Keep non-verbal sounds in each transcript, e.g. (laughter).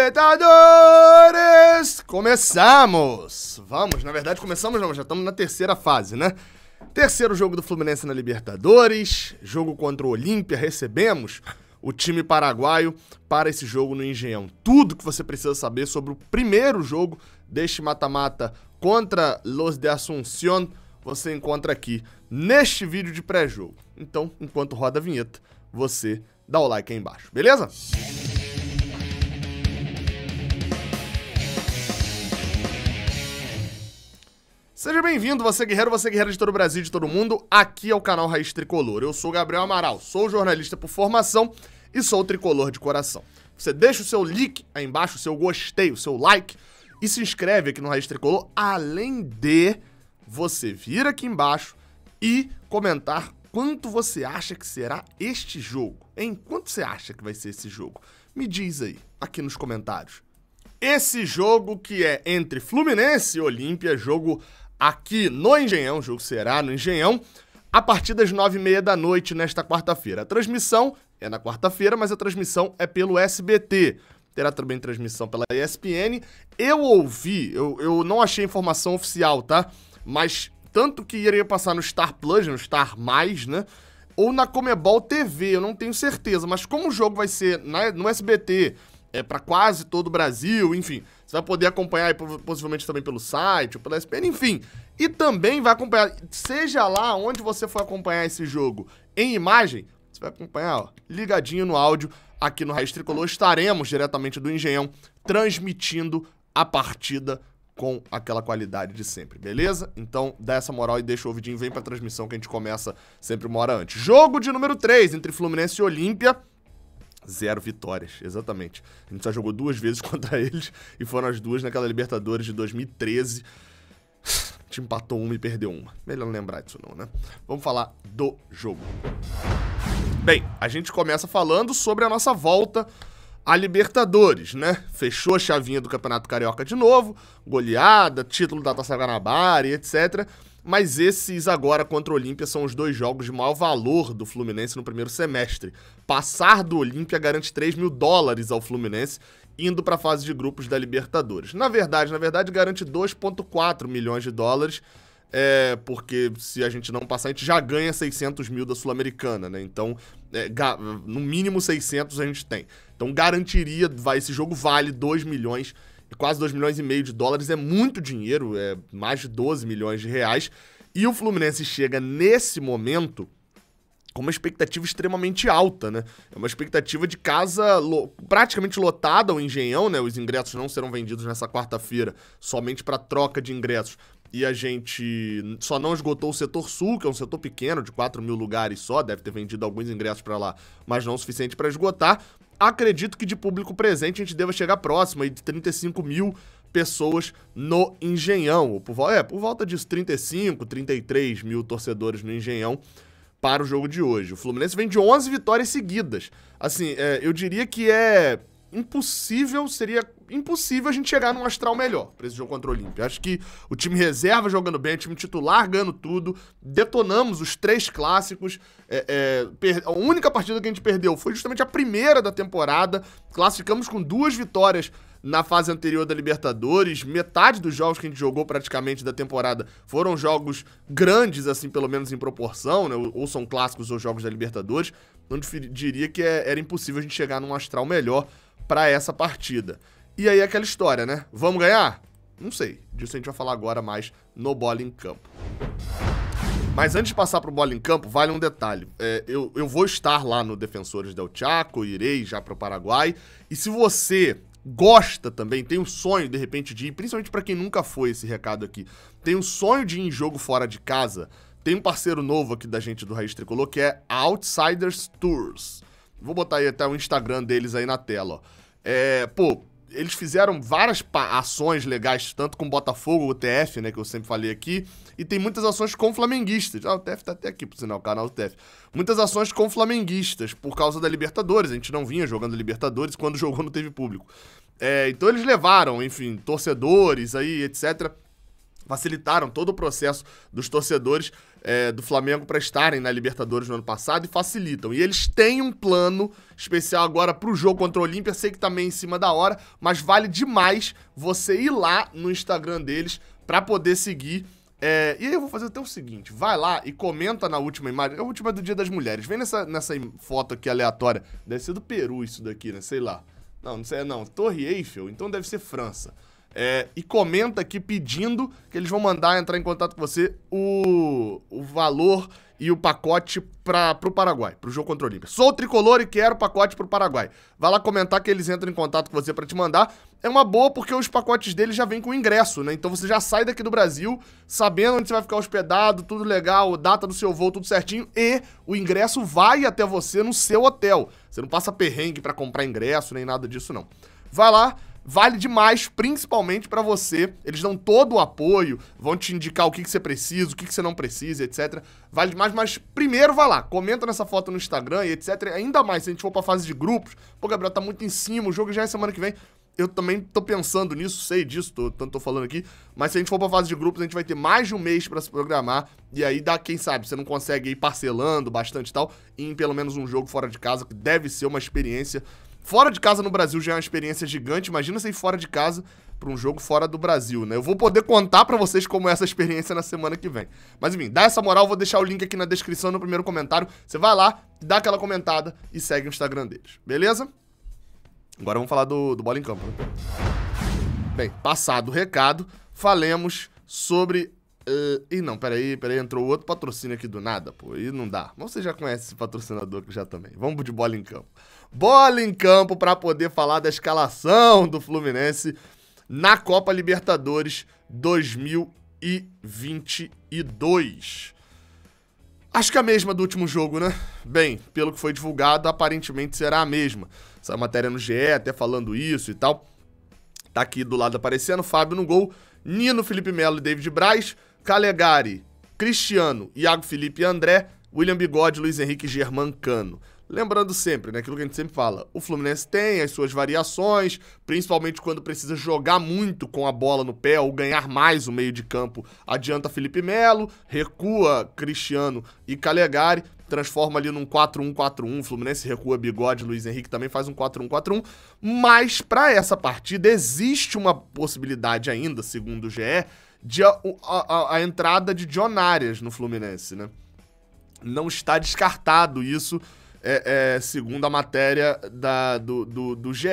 Libertadores! Começamos! Vamos, na verdade começamos não, já estamos na terceira fase, né? Terceiro jogo do Fluminense na Libertadores, jogo contra o Olímpia, recebemos o time paraguaio para esse jogo no Engenhão. Tudo que você precisa saber sobre o primeiro jogo deste mata-mata contra Los de Asunción, você encontra aqui neste vídeo de pré-jogo. Então, enquanto roda a vinheta, você dá o like aí embaixo, beleza? Seja bem-vindo, você guerreiro, você guerreiro de todo o Brasil, de todo o mundo, aqui é o canal Raiz Tricolor. Eu sou Gabriel Amaral, sou jornalista por formação e sou tricolor de coração. Você deixa o seu like aí embaixo, o seu gostei, o seu like e se inscreve aqui no Raiz Tricolor, além de você vir aqui embaixo e comentar quanto você acha que será este jogo. Em quanto você acha que vai ser esse jogo? Me diz aí, aqui nos comentários. Esse jogo que é entre Fluminense e Olímpia, jogo aqui no Engenhão, o jogo será no Engenhão, a partir das nove e meia da noite nesta quarta-feira. A transmissão é na quarta-feira, mas a transmissão é pelo SBT. Terá também transmissão pela ESPN. Eu ouvi, eu, eu não achei informação oficial, tá? Mas tanto que iria passar no Star Plus, no Star Mais, né? Ou na Comebol TV, eu não tenho certeza. Mas como o jogo vai ser na, né, no SBT, é para quase todo o Brasil, enfim você vai poder acompanhar aí, possivelmente também pelo site, ou pela SPN, enfim. E também vai acompanhar, seja lá onde você for acompanhar esse jogo em imagem, você vai acompanhar, ó, ligadinho no áudio aqui no Raiz Tricolor. Estaremos diretamente do Engenhão transmitindo a partida com aquela qualidade de sempre, beleza? Então dá essa moral e deixa o ouvidinho, vem pra transmissão que a gente começa sempre uma hora antes. Jogo de número 3 entre Fluminense e Olímpia zero vitórias, exatamente. A gente só jogou duas vezes (laughs) contra eles e foram as duas naquela Libertadores de 2013. A gente empatou uma e perdeu uma. Melhor não lembrar disso não, né? Vamos falar do jogo. Bem, a gente começa falando sobre a nossa volta à Libertadores, né? Fechou a chavinha do Campeonato Carioca de novo, goleada, título da Taça Guanabara e etc. Mas esses agora contra o Olímpia são os dois jogos de maior valor do Fluminense no primeiro semestre. Passar do Olímpia garante 3 mil dólares ao Fluminense indo para a fase de grupos da Libertadores. Na verdade, na verdade, garante 2,4 milhões de dólares, é, porque se a gente não passar, a gente já ganha 600 mil da Sul-Americana, né? Então, é, no mínimo 600 a gente tem. Então, garantiria, vai, esse jogo vale 2 milhões quase 2 milhões e meio de dólares é muito dinheiro, é mais de 12 milhões de reais. E o Fluminense chega nesse momento com uma expectativa extremamente alta, né? É uma expectativa de casa lo praticamente lotada o Engenhão, né? Os ingressos não serão vendidos nessa quarta-feira, somente para troca de ingressos e a gente só não esgotou o setor sul, que é um setor pequeno, de 4 mil lugares só, deve ter vendido alguns ingressos para lá, mas não o suficiente para esgotar. Acredito que de público presente a gente deva chegar próximo aí de 35 mil pessoas no Engenhão. Por, é, por volta de 35, 33 mil torcedores no Engenhão para o jogo de hoje. O Fluminense vem de 11 vitórias seguidas. Assim, é, eu diria que é impossível, seria impossível a gente chegar num astral melhor pra esse jogo contra o Olímpia. Acho que o time reserva jogando bem, o time titular ganhando tudo, detonamos os três clássicos. É, é, a única partida que a gente perdeu foi justamente a primeira da temporada. Classificamos com duas vitórias na fase anterior da Libertadores. Metade dos jogos que a gente jogou praticamente da temporada foram jogos grandes, assim, pelo menos em proporção, né? Ou são clássicos ou jogos da Libertadores. Não diria que é, era impossível a gente chegar num astral melhor para essa partida. E aí aquela história, né? Vamos ganhar? Não sei. Disso a gente vai falar agora mais no bola em campo. Mas antes de passar pro bola em campo, vale um detalhe. É, eu, eu vou estar lá no Defensores del Chaco, irei já pro Paraguai. E se você gosta também, tem um sonho de repente de ir, principalmente para quem nunca foi esse recado aqui, tem um sonho de ir em jogo fora de casa, tem um parceiro novo aqui da gente do Raiz Tricolor que é Outsiders Tours. Vou botar aí até o Instagram deles aí na tela. Ó. É, pô, eles fizeram várias ações legais, tanto com o Botafogo, o TF, né, que eu sempre falei aqui, e tem muitas ações com flamenguistas. Ah, o TF tá até aqui, por sinal, o canal do TF. Muitas ações com flamenguistas, por causa da Libertadores. A gente não vinha jogando Libertadores, quando (laughs) jogou não teve público. É, então eles levaram, enfim, torcedores aí, etc., facilitaram todo o processo dos torcedores é, do Flamengo para estarem na Libertadores no ano passado e facilitam. E eles têm um plano especial agora para o jogo contra o Olímpia, sei que também tá em cima da hora, mas vale demais você ir lá no Instagram deles para poder seguir. É, e aí eu vou fazer até o seguinte, vai lá e comenta na última imagem, é a última é do Dia das Mulheres, vem nessa, nessa foto aqui aleatória, deve ser do Peru isso daqui, né, sei lá. Não, não sei, é não, Torre Eiffel, então deve ser França. É, e comenta aqui pedindo que eles vão mandar entrar em contato com você o, o valor e o pacote para o Paraguai, para o jogo contra o Olímpia. Sou tricolor e quero o pacote para o Paraguai. Vai lá comentar que eles entram em contato com você para te mandar. É uma boa porque os pacotes deles já vêm com ingresso, né? Então você já sai daqui do Brasil sabendo onde você vai ficar hospedado, tudo legal, data do seu voo, tudo certinho. E o ingresso vai até você no seu hotel. Você não passa perrengue para comprar ingresso nem nada disso, não. Vai lá, vale demais, principalmente para você. Eles dão todo o apoio, vão te indicar o que, que você precisa, o que, que você não precisa, etc. Vale demais, mas primeiro vai lá, comenta nessa foto no Instagram e etc. Ainda mais se a gente for pra fase de grupos. Pô, Gabriel, tá muito em cima, o jogo já é semana que vem. Eu também tô pensando nisso, sei disso, tô, tanto tô falando aqui. Mas se a gente for pra fase de grupos, a gente vai ter mais de um mês para se programar. E aí dá, quem sabe, você não consegue ir parcelando bastante e tal, em pelo menos um jogo fora de casa, que deve ser uma experiência Fora de casa no Brasil já é uma experiência gigante. Imagina você ir fora de casa para um jogo fora do Brasil, né? Eu vou poder contar para vocês como é essa experiência na semana que vem. Mas enfim, dá essa moral, vou deixar o link aqui na descrição, no primeiro comentário. Você vai lá, dá aquela comentada e segue o Instagram deles, beleza? Agora vamos falar do, do bola em campo, né? Bem, passado o recado, falemos sobre... Uh, ih, não, peraí, peraí, entrou outro patrocínio aqui do nada, pô, e não dá. Mas você já conhece esse patrocinador que já também. Vamos de bola em campo bola em campo para poder falar da escalação do Fluminense na Copa Libertadores 2022. Acho que é a mesma do último jogo, né? Bem, pelo que foi divulgado, aparentemente será a mesma. Essa matéria no GE, até falando isso e tal. Tá aqui do lado aparecendo, Fábio no gol, Nino, Felipe Melo e David Braz, Calegari, Cristiano, Iago Felipe e André, William Bigode, Luiz Henrique Germancano. Cano. Lembrando sempre, né, aquilo que a gente sempre fala, o Fluminense tem as suas variações, principalmente quando precisa jogar muito com a bola no pé ou ganhar mais o meio de campo. Adianta Felipe Melo, recua Cristiano e Calegari, transforma ali num 4-1-4-1, Fluminense recua Bigode, Luiz Henrique também faz um 4-1-4-1, mas para essa partida existe uma possibilidade ainda, segundo o GE, de a, a, a entrada de John Arias no Fluminense, né? Não está descartado isso é, é, segundo a matéria da, do, do, do GE.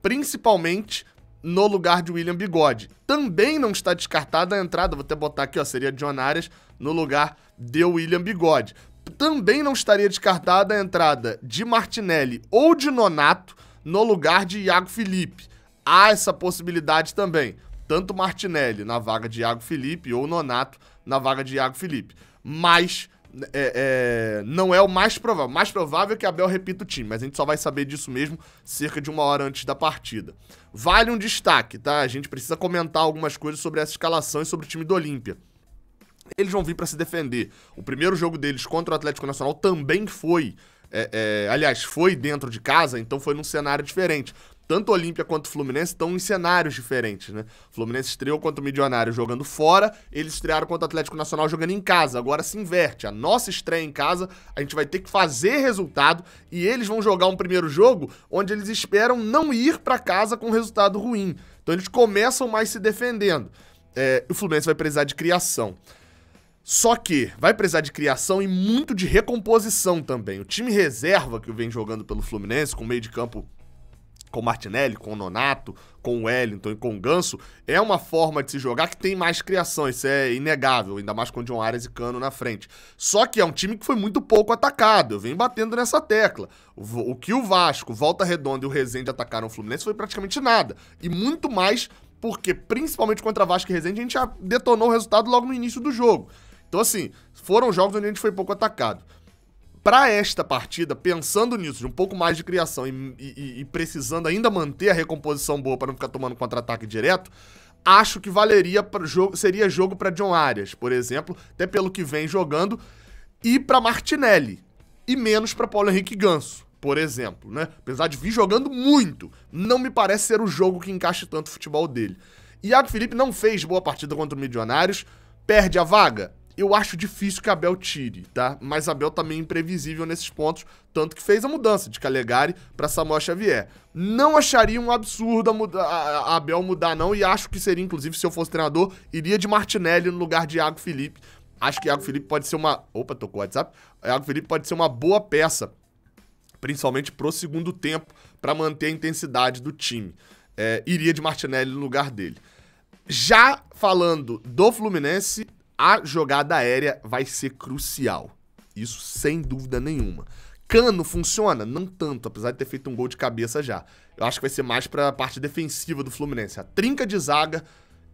Principalmente no lugar de William Bigode. Também não está descartada a entrada, vou até botar aqui, ó, seria John Arias no lugar de William Bigode. Também não estaria descartada a entrada de Martinelli ou de Nonato no lugar de Iago Felipe. Há essa possibilidade também. Tanto Martinelli na vaga de Iago Felipe ou Nonato na vaga de Iago Felipe. Mas é, é, não é o mais provável. Mais provável é que Abel repita o time, mas a gente só vai saber disso mesmo cerca de uma hora antes da partida. Vale um destaque, tá? A gente precisa comentar algumas coisas sobre essa escalação e sobre o time do Olímpia. Eles vão vir para se defender. O primeiro jogo deles contra o Atlético Nacional também foi é, é, aliás, foi dentro de casa, então foi num cenário diferente tanto Olímpia quanto Fluminense estão em cenários diferentes, né? O Fluminense estreou contra o Milionário jogando fora, eles estrearam contra o Atlético Nacional jogando em casa. Agora se inverte. A nossa estreia em casa, a gente vai ter que fazer resultado e eles vão jogar um primeiro jogo onde eles esperam não ir para casa com resultado ruim. Então eles começam mais se defendendo. É, o Fluminense vai precisar de criação. Só que vai precisar de criação e muito de recomposição também. O time reserva que vem jogando pelo Fluminense, com meio de campo com o Martinelli, com o Nonato, com o Wellington e com o Ganso, é uma forma de se jogar que tem mais criação, isso é inegável, ainda mais com o John Arias e Cano na frente. Só que é um time que foi muito pouco atacado, eu venho batendo nessa tecla. O, o que o Vasco, Volta Redonda e o Rezende atacaram o Fluminense foi praticamente nada, e muito mais porque, principalmente contra Vasco e Rezende, a gente já detonou o resultado logo no início do jogo. Então, assim, foram jogos onde a gente foi pouco atacado para esta partida, pensando nisso, de um pouco mais de criação e, e, e precisando ainda manter a recomposição boa para não ficar tomando contra-ataque direto, acho que valeria jogo, seria jogo para John Arias, por exemplo, até pelo que vem jogando, e para Martinelli, e menos para Paulo Henrique Ganso, por exemplo, né? Apesar de vir jogando muito, não me parece ser o jogo que encaixe tanto o futebol dele. Iago Felipe não fez boa partida contra o Milionários, perde a vaga? eu acho difícil que Abel tire, tá? Mas Abel também é imprevisível nesses pontos, tanto que fez a mudança de Calegari para Samuel Xavier. Não acharia um absurdo a, muda, a, a, Abel mudar, não, e acho que seria, inclusive, se eu fosse treinador, iria de Martinelli no lugar de Iago Felipe. Acho que Iago Felipe pode ser uma. Opa, tocou o WhatsApp. Iago Felipe pode ser uma boa peça, principalmente pro segundo tempo, para manter a intensidade do time. É, iria de Martinelli no lugar dele. Já falando do Fluminense, a jogada aérea vai ser crucial. Isso sem dúvida nenhuma. Cano funciona? Não tanto, apesar de ter feito um gol de cabeça já. Eu acho que vai ser mais para a parte defensiva do Fluminense. A trinca de zaga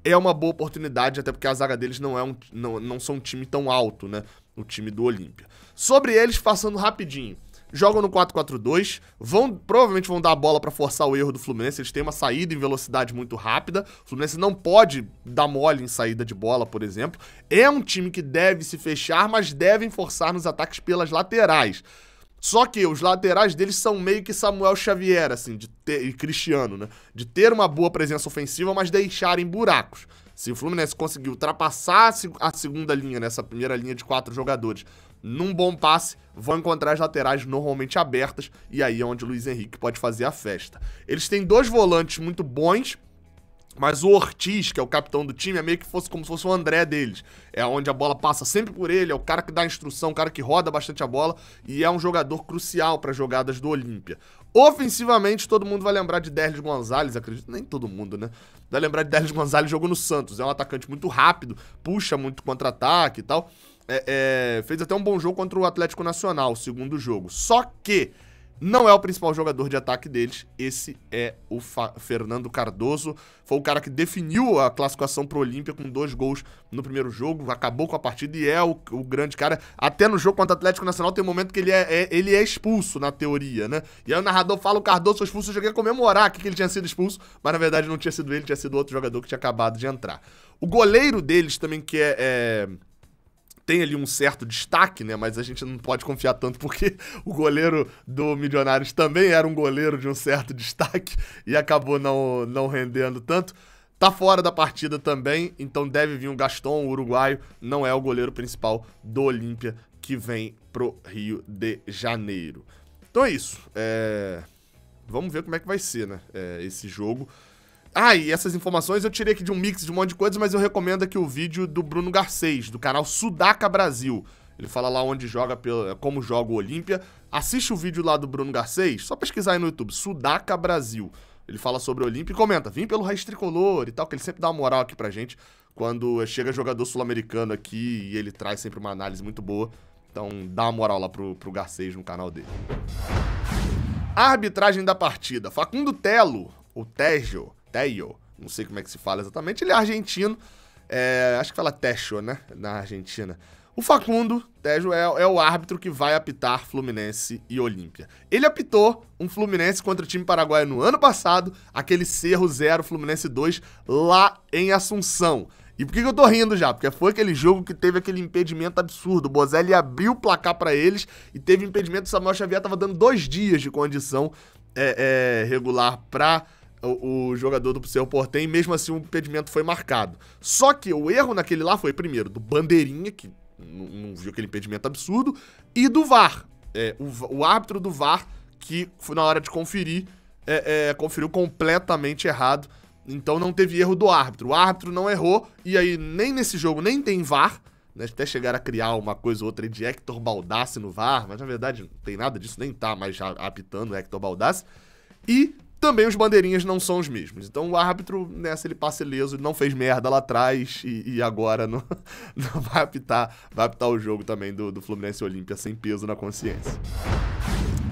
é uma boa oportunidade, até porque a zaga deles não, é um, não, não são um time tão alto, né? O time do Olímpia. Sobre eles, passando rapidinho jogam no 4-4-2, vão provavelmente vão dar a bola para forçar o erro do Fluminense, eles têm uma saída em velocidade muito rápida. O Fluminense não pode dar mole em saída de bola, por exemplo. É um time que deve se fechar, mas devem forçar nos ataques pelas laterais. Só que os laterais deles são meio que Samuel Xavier, assim, de ter, e Cristiano, né? De ter uma boa presença ofensiva, mas deixarem buracos. Se o Fluminense conseguir ultrapassar a segunda linha, nessa né? primeira linha de quatro jogadores, num bom passe, vão encontrar as laterais normalmente abertas e aí é onde o Luiz Henrique pode fazer a festa. Eles têm dois volantes muito bons, mas o Ortiz, que é o capitão do time, é meio que fosse como se fosse o André deles. É onde a bola passa sempre por ele, é o cara que dá a instrução, o cara que roda bastante a bola e é um jogador crucial para jogadas do Olímpia. Ofensivamente, todo mundo vai lembrar de Derlis Gonzalez, acredito, nem todo mundo, né? Vai lembrar de Derlis Gonzalez jogou no Santos, é um atacante muito rápido, puxa muito contra-ataque e tal é, é, fez até um bom jogo contra o Atlético Nacional, segundo jogo. Só que não é o principal jogador de ataque deles, esse é o Fa Fernando Cardoso. Foi o cara que definiu a classificação para Olímpia com dois gols no primeiro jogo, acabou com a partida e é o, o, grande cara. Até no jogo contra o Atlético Nacional tem um momento que ele é, é ele é expulso, na teoria, né? E aí o narrador fala: o Cardoso foi expulso, eu cheguei a comemorar que ele tinha sido expulso, mas na verdade não tinha sido ele, tinha sido outro jogador que tinha acabado de entrar. O goleiro deles também, que é... é tem ali um certo destaque, né? Mas a gente não pode confiar tanto porque (laughs) o goleiro do Milionários também era um goleiro de um certo destaque e acabou não, não rendendo tanto. Tá fora da partida também, então deve vir o Gaston, o uruguaio, não é o goleiro principal do Olímpia que vem pro Rio de Janeiro. Então é isso. É... Vamos ver como é que vai ser, né? É, esse jogo. Ah, e essas informações eu tirei aqui de um mix de um monte de coisas, mas eu recomendo aqui o vídeo do Bruno Garcês, do canal Sudaca Brasil. Ele fala lá onde joga, como joga o Olímpia. Assiste o vídeo lá do Bruno Garcês, só pesquisar aí no YouTube, Sudaca Brasil. Ele fala sobre o Olímpia e comenta, vim pelo Raiz Tricolor e tal, que ele sempre dá uma moral aqui pra gente quando chega jogador sul-americano aqui e ele traz sempre uma análise muito boa. Então dá uma moral lá pro, pro Garcês no canal dele. arbitragem da partida. Facundo Telo, o Tejo, Teio, não sei como é que se fala exatamente, ele é argentino, é, acho que fala Tejo, né, na Argentina. O Facundo Tejo é, é, o árbitro que vai apitar Fluminense e Olímpia. Ele apitou um Fluminense contra o time paraguaio no ano passado, aquele Cerro 0, Fluminense 2, lá em Assunção. E por que, que eu tô rindo já? Porque foi aquele jogo que teve aquele impedimento absurdo. O Bozelli abriu o placar para eles e teve impedimento. O Samuel Xavier tava dando dois dias de condição é, é regular pra o, o jogador do seu Portem, mesmo assim o impedimento foi marcado. Só que o erro naquele lá foi, primeiro, do Bandeirinha, que não viu aquele impedimento absurdo, e do VAR. É, o, o, árbitro do VAR, que foi na hora de conferir, é, é, conferiu completamente errado. Então não teve erro do árbitro. O árbitro não errou, e aí nem nesse jogo nem tem VAR. Né, até chegar a criar uma coisa ou outra de Hector Baldassi no VAR, mas na verdade não tem nada disso, nem tá mais apitando Hector Baldassi. E também os bandeirinhas não são os mesmos. Então o árbitro, nessa, ele passa ileso, não fez merda lá atrás e, e agora não, (laughs) não, vai apitar vai apitar o jogo também do, do Fluminense Olímpia sem peso na consciência.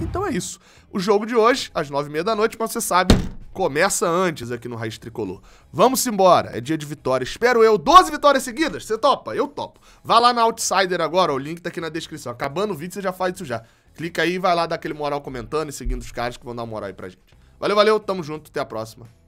Então é isso. O jogo de hoje, às nove e meia da noite, como você sabe, começa antes aqui no Raiz Tricolor. Vamos embora, é dia de vitória. Espero eu, 12 vitórias seguidas. Você topa? Eu topo. Vá lá na Outsider agora, o link tá aqui na descrição. Acabando o vídeo, você já faz isso já. Clica aí e vai lá dar aquele moral comentando e seguindo os caras que vão dar um moral aí pra gente. Valeu, valeu, tamo junto, até a próxima.